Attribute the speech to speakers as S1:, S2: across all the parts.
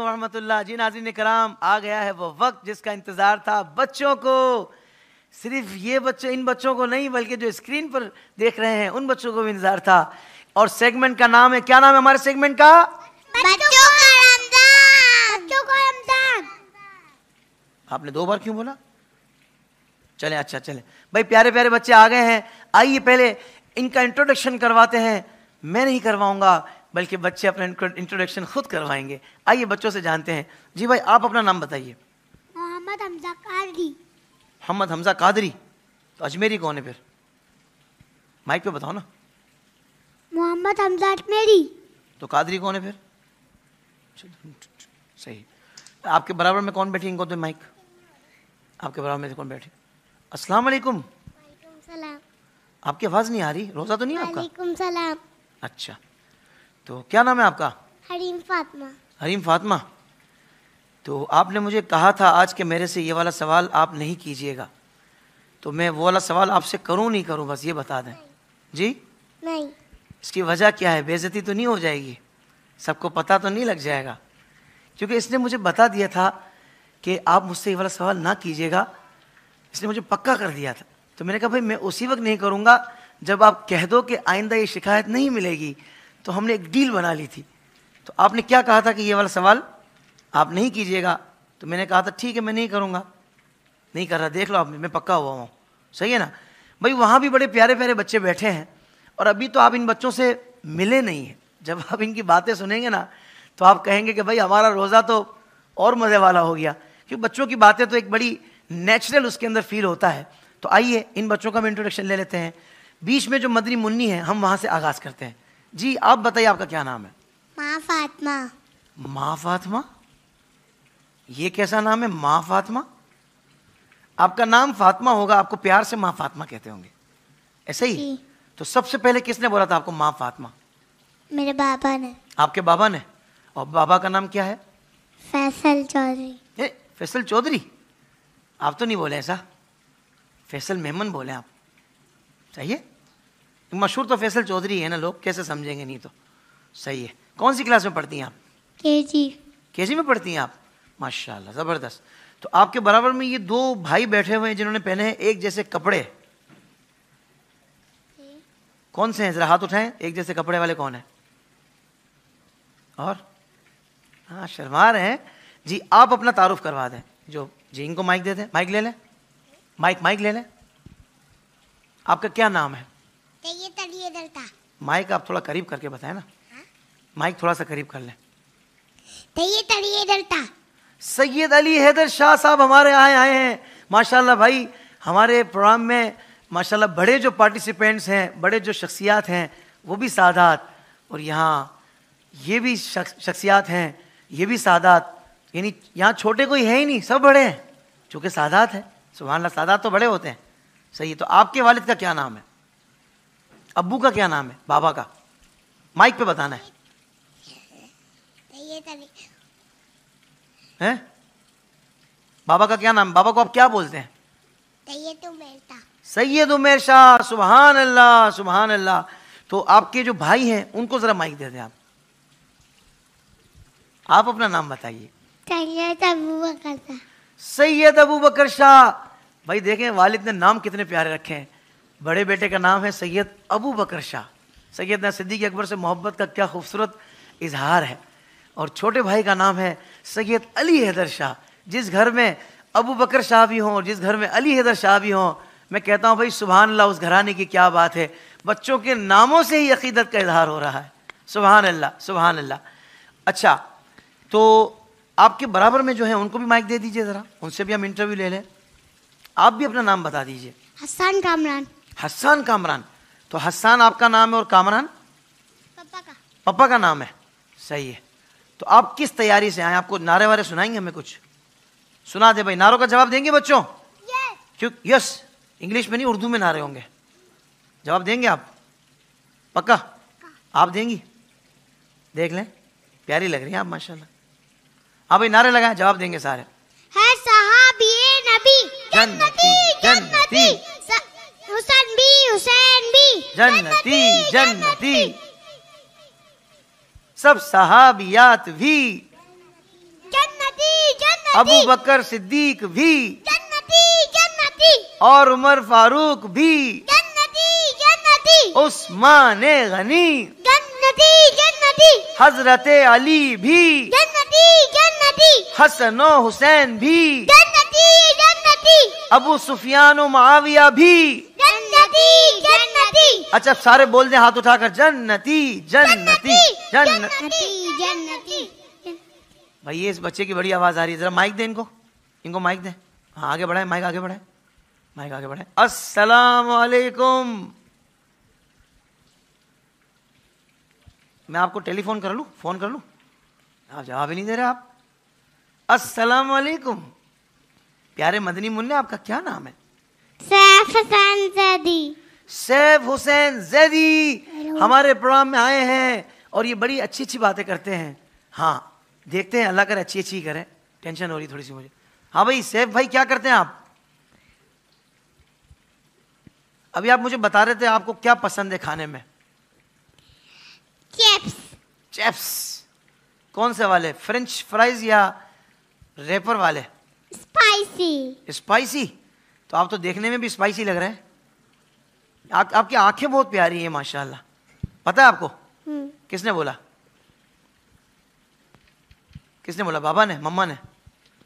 S1: अलैक्म वरहमतुल्लाह जी नाजिन कराम आ गया है वो वक्त जिसका इंतज़ार था बच्चों को सिर्फ ये बच्चे इन बच्चों को नहीं बल्कि जो स्क्रीन पर देख रहे हैं उन बच्चों को भी इंतज़ार था और सेगमेंट का नाम है क्या नाम है हमारे सेगमेंट का बच्चों
S2: का रमजान
S1: आपने दो बार क्यों बोला चले अच्छा चले भाई प्यारे प्यारे बच्चे आ गए हैं आइए पहले इनका इंट्रोडक्शन करवाते हैं मैं नहीं करवाऊंगा बल्कि बच्चे अपना इंट्रोडक्शन खुद करवाएंगे आइए बच्चों से जानते हैं जी भाई आप अपना नाम बताइए
S2: मोहम्मद हमजा कादरी
S1: मोहम्मद हमजा कादरी तो अजमेरी कौन है फिर माइक पे बताओ ना
S2: मोहम्मद हमजा अजमेरी
S1: तो कादरी कौन है फिर सही आपके बराबर में कौन बैठी इनको तो माइक आपके बराबर में कौन बैठी अस्सलाम वालेकुम आपकी आवाज़ नहीं आ रही रोज़ा तो नहीं आपका सलाम अच्छा तो क्या नाम है आपका
S2: हरीम फातिमा
S1: हरीम फातिमा तो आपने मुझे कहा था आज के मेरे से ये वाला सवाल आप नहीं कीजिएगा तो मैं वो वाला सवाल आपसे करूं नहीं करूं बस ये बता दें जी नहीं इसकी वजह क्या है बेजती तो नहीं हो जाएगी सबको पता तो नहीं लग जाएगा क्योंकि इसने मुझे बता दिया था कि आप मुझसे ये वाला सवाल ना कीजिएगा इसने मुझे पक्का कर दिया था तो मैंने कहा भाई मैं उसी वक्त नहीं करूँगा जब आप कह दो कि आइंदा ये शिकायत नहीं मिलेगी तो हमने एक डील बना ली थी तो आपने क्या कहा था कि ये वाला सवाल आप नहीं कीजिएगा तो मैंने कहा था ठीक है मैं नहीं करूँगा नहीं कर रहा देख लो आप मैं पक्का हुआ हूँ सही है ना भाई वहाँ भी बड़े प्यारे प्यारे बच्चे बैठे हैं और अभी तो आप इन बच्चों से मिले नहीं हैं जब आप इनकी बातें सुनेंगे ना तो आप कहेंगे कि भाई हमारा रोज़ा तो और मज़े वाला हो गया क्योंकि बच्चों की बातें तो एक बड़ी नेचुरल उसके अंदर फील होता है तो आइए इन बच्चों का हम इंट्रोडक्शन ले लेते हैं बीच में जो मदनी मुन्नी है हम वहाँ से आगाज़ करते हैं जी आप बताइए आपका क्या नाम है
S2: माँ फातिमा
S1: माँ फातमा ये कैसा नाम है माँ फातिमा आपका नाम फातिमा होगा आपको प्यार से माँ फातमा कहते होंगे ऐसे ही तो सबसे पहले किसने बोला था आपको माँ फातिमा
S2: मेरे बाबा ने
S1: आपके बाबा ने और बाबा का नाम क्या है
S2: फैसल चौधरी
S1: फैसल चौधरी आप तो नहीं बोले ऐसा फैसल मेहमान बोले आप सही है मशहूर तो फैसल चौधरी है ना लोग कैसे समझेंगे नहीं तो सही है कौन सी क्लास में पढ़ती हैं आप के जी के जी में पढ़ती हैं आप माशाल्लाह ज़बरदस्त तो आपके बराबर में ये दो भाई बैठे हुए हैं जिन्होंने पहने हैं एक जैसे कपड़े कौन से हैं ज़रा हाथ उठाएं एक जैसे कपड़े वाले कौन है और हाँ शर्मा रहे हैं जी आप अपना तारुफ करवा दें जो जी इनको माइक दे दें माइक ले लें माइक माइक ले लें आपका क्या नाम है
S2: ये ये
S1: माइक आप थोड़ा करीब करके बताए ना हाँ? माइक थोड़ा सा करीब कर लें
S2: सैयद
S1: अली हैदर अली हैदर शाह साहब हमारे आए आए हैं माशाल्लाह भाई हमारे प्रोग्राम में माशाल्लाह बड़े जो पार्टिसिपेंट्स हैं बड़े जो शख्सियात हैं वो भी सादात और यहाँ ये भी शख्सियात हैं ये भी सादात यानी यहाँ छोटे कोई है ही नहीं सब बड़े हैं चूँकि सादात है सुबह सादात तो बड़े होते हैं सही है तो आपके वालिद का क्या नाम है अबू का क्या नाम है बाबा का माइक पे बताना है हैं बाबा का क्या नाम बाबा को आप क्या बोलते हैं तो सैयद उमेर तो शाह सुबहान अल्लाह सुबहान अल्लाह तो आपके जो भाई हैं उनको जरा माइक दे दें आप आप अपना नाम बताइए सैयद अबू बकर शाह भाई देखें वालिद ने नाम कितने प्यारे रखे हैं बड़े बेटे का नाम है सैयद अबू बकर शाह सैयद ना सिद्दीक अकबर से मोहब्बत का क्या खूबसूरत इजहार है और छोटे भाई का नाम है सैयद अली हैदर शाह जिस घर में अबू बकर शाह भी हों और जिस घर में अली हैदर शाह भी हों मैं कहता हूँ भाई सुबह अल्लाह उस घराने की क्या बात है बच्चों के नामों से ही अकीदत का इजहार हो रहा है सुबहान अल्लाह सुबहान अल्लाह अच्छा तो आपके बराबर में जो है उनको भी माइक दे दीजिए ज़रा उनसे भी हम इंटरव्यू ले लें आप भी अपना नाम बता दीजिए हसन कामरान हसन कामरान तो हसन आपका नाम है और कामरान पापा का पापा का नाम है सही है तो आप किस तैयारी से आए आपको नारे वारे सुनाएंगे हमें कुछ सुना दे भाई नारों का जवाब देंगे बच्चों क्यों यस इंग्लिश में नहीं उर्दू में नारे होंगे जवाब देंगे आप पक्का हाँ। आप देंगी देख लें प्यारी लग रही है आप माशाल्लाह हाँ भाई नारे लगाए जवाब देंगे सारे
S2: है जन्नती जन्नती, जन्नती, जन्नती हुसैन भी हुसैन भी
S1: जन्नती जन्नती सब सहाबियात भी
S2: जन्नती जन्नती अबू
S1: बकर सिद्दीक भी
S2: जन्नती जन्नती
S1: और उमर फारूक भी जन्नती जन्नती उस्मान गनी
S2: जन्नती जन्नती
S1: हजरत अली भी
S2: जन्नती जन्नती
S1: हसन और हुसैन भी
S2: जन्नती जन्नती
S1: अबू सुफियान और माविया भी जन्नती जन्नती अच्छा सारे बोल दें हाथ उठाकर जन्नती जन्नती जन्नती
S2: जन्नती
S1: भाई ये इस बच्चे की बड़ी आवाज आ रही है जरा माइक दे इनको इनको माइक दे हाँ आगे बढ़ाए माइक आगे बढ़ाए माइक आगे बढ़ाए अस्सलाम वालेकुम मैं आपको टेलीफोन कर लूँ फोन कर लूँ आप जवाब ही नहीं दे रहे आप अस्सलाम वालेकुम प्यारे मदनी मुन्ने आपका क्या नाम है सैफ हुसैन जैदी सैफ हुसैन जैदी हमारे प्रोग्राम में आए हैं और ये बड़ी अच्छी अच्छी बातें करते हैं हाँ देखते हैं अल्लाह कर अच्छी अच्छी करें टेंशन हो रही थोड़ी सी मुझे हाँ भाई सैफ भाई क्या करते हैं आप अभी आप मुझे बता रहे थे आपको क्या पसंद है खाने में चेप्स चेप्स कौन से वाले फ्रेंच फ्राइज या रेपर वाले स्पाइसी स्पाइसी तो आप तो देखने में भी स्पाइसी लग रहे हैं आ, आपकी आंखें बहुत प्यारी है माशाल्लाह पता है आपको
S2: हम्म।
S1: किसने बोला किसने बोला बाबा ने मम्मा ने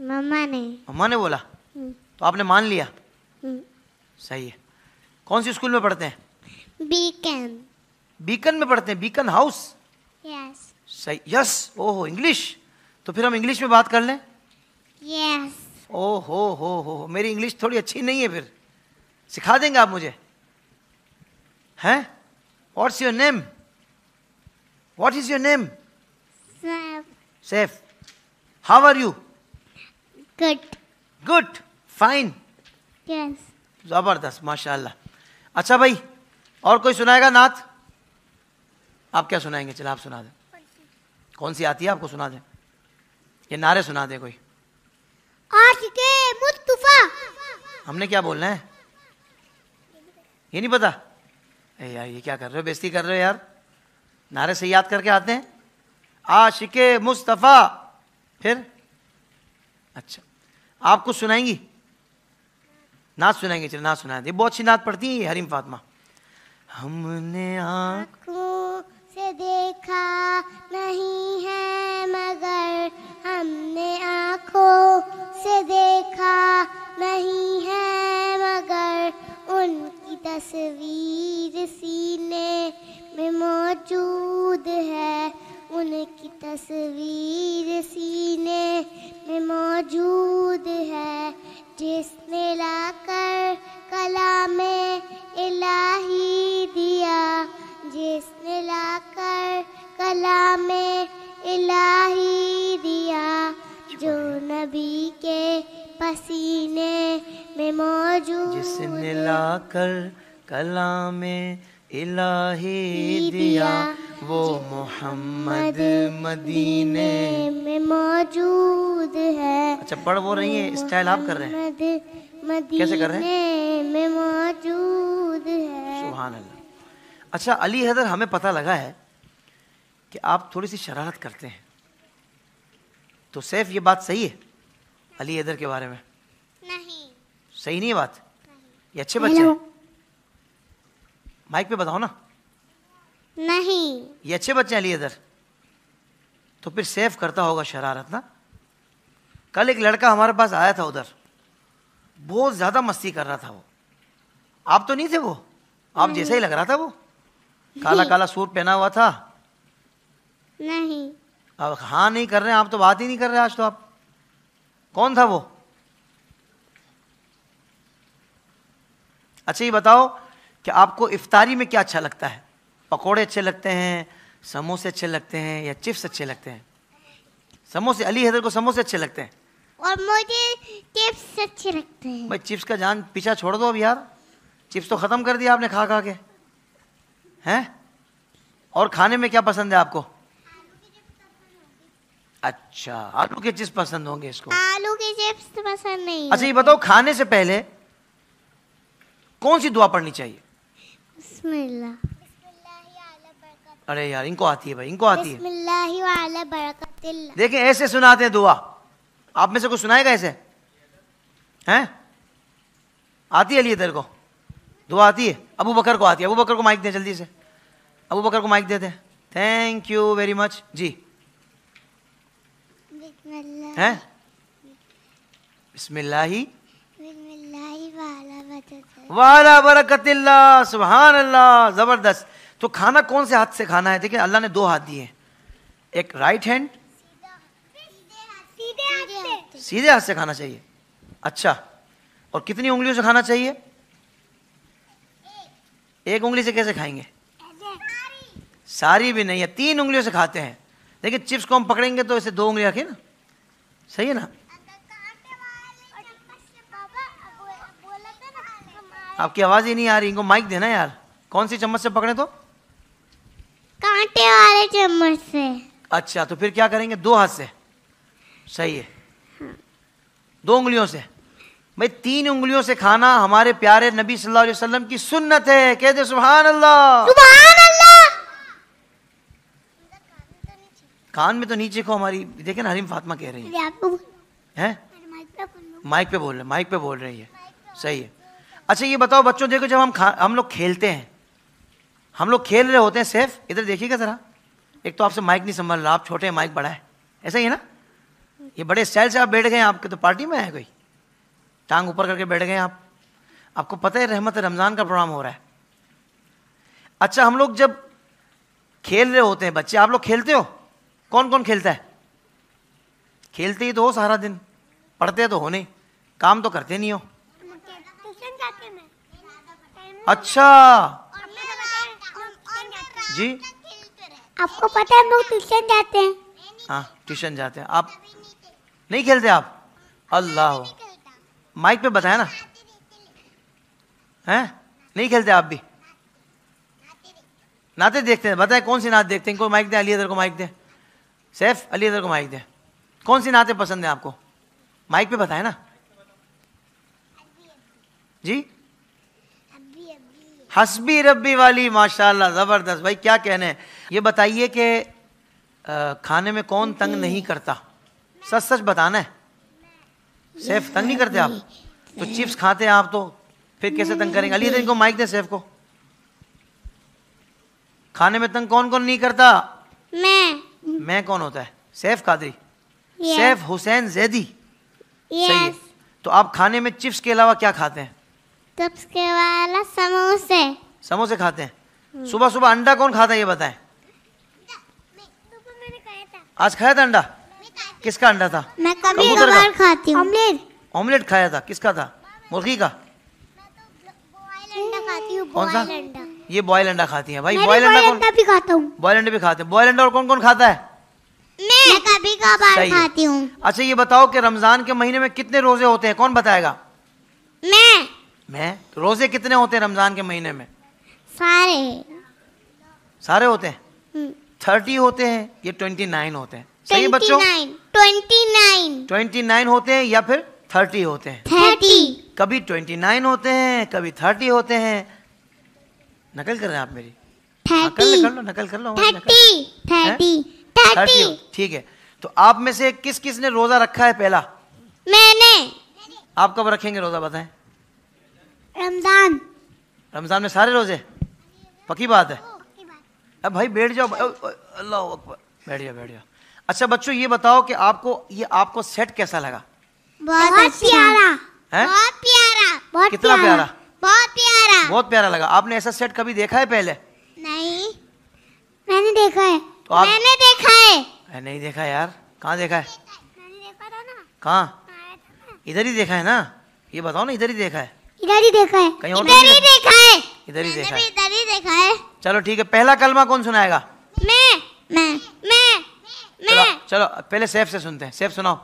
S1: मम्मा ने मम्मा ने बोला हम्म। तो आपने मान लिया हम्म। सही है कौन सी स्कूल में पढ़ते हैं बीकन बीकन में पढ़ते हैं बीकन हाउस यस सही यस ओहो इंग्लिश तो फिर हम इंग्लिश में बात कर लें यस ओ हो हो हो मेरी इंग्लिश थोड़ी अच्छी नहीं है फिर सिखा देंगे आप मुझे हैं what's your name what is your name Saif how are you good good fine
S2: yes
S1: जबरदस्त माशाल्लाह अच्छा भाई और कोई सुनाएगा नाथ आप क्या सुनाएंगे चलो आप सुना दें कौन सी आती है आपको सुना दें ये नारे सुना दें कोई
S2: आशिके मुस्तफा
S1: हमने क्या बोलना है ये नहीं पता ए यार ये क्या कर रहे हो बेस्ती कर रहे हो यार नारे से याद करके आते हैं आशिके मुस्तफ़ा फिर अच्छा आपको सुनाएंगी नाच सुनाएंगे चलो ना सुना ये बहुत सी नात पढ़ती है हरीम फातिमा हमने
S2: आंखों से देखा नहीं है मगर हमने आंखों से देखा नहीं है मगर उनकी तस्वीर सीने में मौजूद है उनकी तस्वीर सीने में मौजूद है जिस
S1: कर कला में इलाही दिया वो मोहम्मद मदीने
S2: में मौजूद है अच्छा
S1: पढ़ वो रही है स्टाइल आप कर रहे
S2: हैं कैसे कर रहे हैं में मौजूद है
S1: सुभान अल्लाह अच्छा अली हैदर हमें पता लगा है कि आप थोड़ी सी शरारत करते हैं तो सैफ ये बात सही है अली हैदर के बारे में नहीं सही नहीं है बात ये अच्छे बच्चे हैं माइक पे बताओ ना
S2: नहीं
S1: ये अच्छे बच्चे हैं इधर तो फिर सेफ करता होगा शरारत ना कल एक लड़का हमारे पास आया था उधर बहुत ज़्यादा मस्ती कर रहा था वो आप तो नहीं थे वो आप जैसा ही लग रहा था वो काला काला सूट पहना हुआ था नहीं अब हाँ नहीं कर रहे आप तो बात ही नहीं कर रहे आज तो आप कौन था वो अच्छा ये बताओ कि आपको इफ्तारी में क्या अच्छा लगता है पकोड़े अच्छे लगते हैं समोसे अच्छे लगते हैं या चिप्स अच्छे लगते हैं समोसे अली हैदर को समोसे अच्छे लगते हैं
S2: और मुझे चिप्स अच्छे लगते हैं भाई
S1: चिप्स का जान पीछा छोड़ दो अब यार चिप्स तो ख़त्म कर दिया आपने खा खा के हैं और खाने में क्या पसंद है आपको अच्छा आलू के चिप्स पसंद होंगे इसको
S2: आलू के चिप्स तो पसंद नहीं अच्छा ये बताओ
S1: खाने से पहले कौन सी दुआ पढ़नी चाहिए अरे यार इनको आती है भाई इनको आती
S2: है
S1: देखें ऐसे सुनाते हैं दुआ आप में से कुछ सुनाएगा ऐसे हैं आती है तेरे को दुआ आती है अबू बकर को आती है अबू बकर को माइक दे जल्दी से अबू बकर को माइक दे दें थैंक यू वेरी मच जी हैं बिस्मिल्लाही वाला बरकत सुबहान अल्लाह ज़बरदस्त तो खाना कौन से हाथ से खाना है देखिए अल्लाह ने दो हाथ दिए एक राइट हैंड सीधे हाथ से खाना चाहिए अच्छा और कितनी उंगलियों से खाना चाहिए एक उंगली से कैसे खाएंगे सारी भी नहीं है तीन उंगलियों से खाते हैं देखिए चिप्स को हम पकड़ेंगे तो इसे दो उंगली रखें ना सही है ना आपकी आवाज ही नहीं आ रही इनको माइक देना यार कौन सी चम्मच से पकड़े तो
S2: कांटे वाले चम्मच से
S1: अच्छा तो फिर क्या करेंगे दो हाथ से सही है हाँ। दो उंगलियों से भाई तीन उंगलियों से खाना हमारे प्यारे नबी सल्लल्लाहु अलैहि वसल्लम की सुन्नत है कह दे सुबहान अल्लाह सुबहान अल्लाह कान में तो नीचे को हमारी देखे ना हरीम फातिमा कह रही है माइक पे बोल रहे माइक पे बोल रही है सही है अच्छा ये बताओ बच्चों देखो जब हम हम लोग खेलते हैं हम लोग खेल रहे होते हैं सेफ इधर देखिएगा ज़रा एक तो आपसे माइक नहीं संभाल रहा आप छोटे हैं माइक बड़ा है ऐसा ही है ना ये बड़े स्टाइल से आप बैठ गए आपके तो पार्टी में है कोई टांग ऊपर करके बैठ गए आप आपको पता है रहमत रमज़ान का प्रोग्राम हो रहा है अच्छा हम लोग जब खेल रहे होते हैं बच्चे आप लोग खेलते हो कौन कौन खेलता है खेलते ही तो हो सारा दिन पढ़ते तो हो नहीं काम तो करते नहीं हो अच्छा जी
S2: आपको पता है लोग ट्यूशन जाते हैं
S1: हाँ ट्यूशन जाते हैं आप नहीं खेलते आप अल्लाह माइक पे बताया ना हैं नहीं खेलते आप भी नाते देखते हैं बताए कौन सी नाते देखते हैं कोई माइक दें अली अदर को माइक दें सैफ अली अदर को माइक दें कौन सी नाते पसंद है आपको माइक पे बताए ना जी हसबी रबी वाली माशाल्लाह ज़बरदस्त भाई क्या कहने ये बताइए कि खाने में कौन हम्म। तंग नहीं करता सच सच बताना है सेफ तंग नहीं करते आप तो चिप्स खाते हैं आप तो फिर कैसे तंग करेंगे अली को माइक दे सेफ को खाने में तंग कौन कौन नहीं करता मैं मैं कौन होता है सेफ कादरी सेफ हुसैन जैदी सही है तो आप खाने में चिप्स के अलावा क्या खाते हैं
S2: तपके वाला समोसे
S1: समोसे खाते हैं सुबह सुबह अंडा कौन खाता है ये बताएं आज खाया था अंडा किसका अंडा था
S2: मैं कभी कबूतर का? खाती हूँ
S1: ऑमलेट ऑमलेट खाया था किसका था मुर्गी का तो कौन सा ये बॉयल अंडा खाती है भाई बॉयल अंडा कौन भी खाता हूँ बॉयल अंडा भी खाते हैं बॉयल अंडा और कौन कौन खाता है
S2: मैं कभी कभार खाती हूँ
S1: अच्छा ये बताओ कि रमजान के महीने में कितने रोजे होते हैं कौन बताएगा मैं मैं तो रोजे कितने होते हैं रमजान के महीने में
S2: सारे सारे होते हैं हम्म।
S1: थर्टी होते हैं ये ट्वेंटी नाइन होते हैं सही बच्चों
S2: ट्वेंटी नाइन
S1: ट्वेंटी नाइन होते हैं या फिर थर्टी होते हैं थर्टी कभी ट्वेंटी नाइन होते हैं कभी थर्टी होते हैं नकल कर रहे हैं आप मेरी नकल हाँ, कर लो नकल कर लो थर्टी थर्टी ठीक है तो आप में से किस किस ने रोजा रखा है पहला मैंने आप कब रखेंगे रोजा बताएं रमजान रमजान में सारे रोजे पक्की बात है अब भाई बैठ जाओ अल्लाह बैठ जाओ बैठ जाओ अच्छा बच्चों ये बताओ कि आपको ये आपको सेट कैसा लगा
S2: बहुत प्यारा है बहुत प्यारा कितना प्यारा बहुत प्यारा
S1: बहुत प्यारा लगा आपने ऐसा सेट कभी देखा है पहले
S2: नहीं मैंने देखा है तो आप... मैंने देखा है
S1: मैंने नहीं देखा यार कहाँ देखा है कहाँ इधर ही देखा है ना ये बताओ ना इधर ही देखा है इधर ही देखा है कहीं और इधर ही देखा है इधर ही देखा है
S2: इधर ही देखा है
S1: चलो ठीक है पहला कलमा कौन सुनाएगा मैं मैं
S2: मैं मैं
S1: चलो पहले सेफ से सुनते हैं सेफ सुनाओ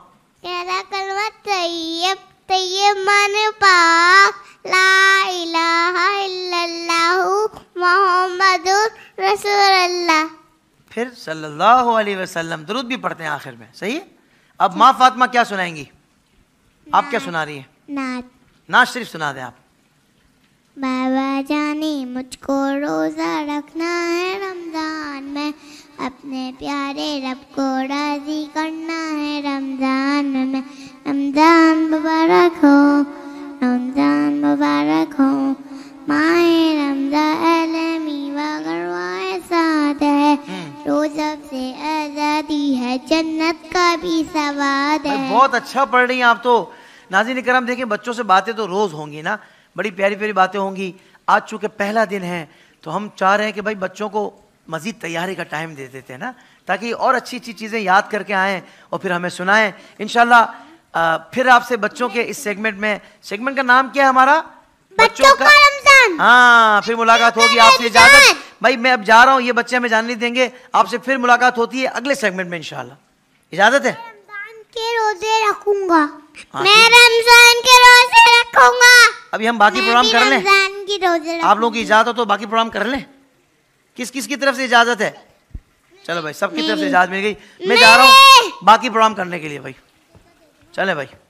S2: पहला कलमा तैयब तैयब माने पाक ला इलाहा इल्लल्लाह मोहम्मदुर रसूलुल्लाह
S1: फिर सल्लल्लाहु अलैहि वसल्लम दुरूद भी पढ़ते हैं आखिर में सही है अब माँ फातिमा क्या सुनाएंगी आप क्या सुना रही है नात ना शरीफ सुना दें आप
S2: बाबा जाने मुझको रोज़ा रखना है रमज़ान में अपने प्यारे रब को राज़ी करना है रमज़ान में रमज़ान मुबारक हो रमज़ान मुबारक हो माए रमज़ानी साथ है हम्म। रोज़ब से आज़ादी है जन्नत का भी सवाद है बहुत
S1: अच्छा पढ़ रही हैं आप तो नाजिन कराम देखें बच्चों से बातें तो रोज़ होंगी ना बड़ी प्यारी प्यारी बातें होंगी आज चूँकि पहला दिन है तो हम चाह रहे हैं कि भाई बच्चों को मज़ीद तैयारी का टाइम दे देते हैं ना ताकि और अच्छी अच्छी चीज़ें याद करके आएँ और फिर हमें सुनाएं इन फिर आपसे बच्चों के इस सेगमेंट में सेगमेंट का नाम क्या है हमारा बच्चों का हाँ फिर मुलाकात होगी आपसे इजाजत भाई मैं अब जा रहा हूँ ये बच्चे हमें जानने देंगे आपसे फिर मुलाकात होती है अगले सेगमेंट में इंशाल्लाह इजाजत है
S2: के रोजे रखूंगा हाँ, मैं रमजान के रोजे रखूंगा
S1: अभी हम बाकी प्रोग्राम कर
S2: लें आप लोगों की
S1: इजाजत हो तो बाकी प्रोग्राम कर लें किस किस की तरफ से इजाजत है चलो भाई सबकी तरफ से इजाजत मिल गई मैं जा रहा हूँ बाकी प्रोग्राम करने के लिए भाई चले भाई